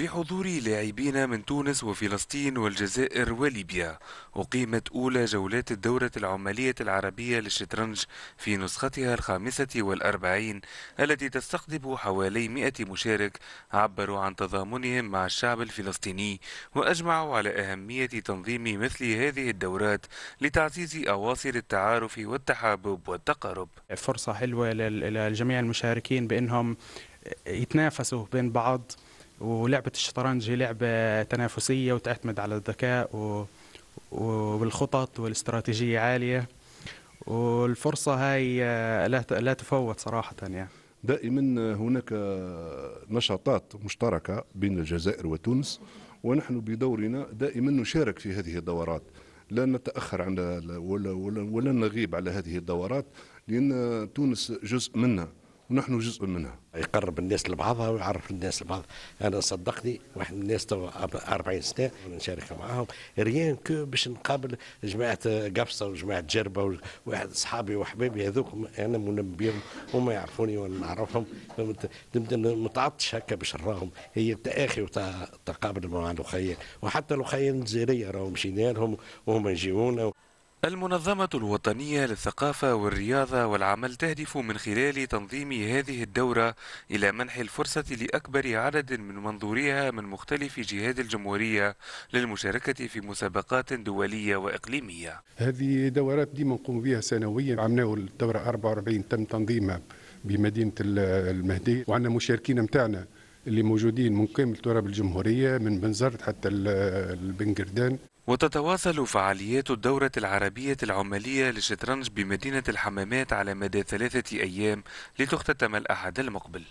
بحضور لاعبين من تونس وفلسطين والجزائر وليبيا أقيمت أولى جولات الدورة العمالية العربية للشطرنج في نسختها الخامسة والأربعين التي تستقطب حوالي مئة مشارك عبروا عن تضامنهم مع الشعب الفلسطيني وأجمعوا على أهمية تنظيم مثل هذه الدورات لتعزيز أواصر التعارف والتحابب والتقارب فرصة حلوة لجميع المشاركين بأنهم يتنافسوا بين بعض ولعبة الشطرنج هي لعبة تنافسية وتعتمد على الذكاء و... والخطط والاستراتيجية عالية والفرصة هاي آه، لا لا تفوت صراحة يعني دائما هناك نشاطات مشتركة بين الجزائر وتونس ونحن بدورنا دائما نشارك في هذه الدورات لا نتأخر عن ولا, ولا, ولا نغيب على هذه الدورات لأن تونس جزء منها ونحن جزء منها يقرب الناس لبعضها ويعرف الناس لبعض انا صدقني واحد من الناس تو 40 سنه نشارك معاهم ريان كو باش نقابل جماعه قفصه وجماعه جربه وواحد صحابي وحبايبي هذوك انا منم بهم هما يعرفوني وانا نعرفهم نبدا متعطش هكا باش نراهم هي تاخي وتقابل مع الاخيان وحتى الاخيان الجزائريه راهم مشينا لهم وهما يجيونا المنظمة الوطنية للثقافة والرياضة والعمل تهدف من خلال تنظيم هذه الدورة إلى منح الفرصة لأكبر عدد من منظوريها من مختلف جهات الجمهورية للمشاركة في مسابقات دولية وإقليمية. هذه دورات ديما نقوم بها سنويا، عملنا الدورة 44 تم تنظيمها بمدينة المهدي وعندنا مشاركين نتاعنا اللي موجودين من كامل تراب الجمهورية من بنزرت حتى البنقردان وتتواصل فعاليات الدورة العربية العمالية للشطرنج بمدينة الحمامات على مدى ثلاثة أيام لتختتم الأحد المقبل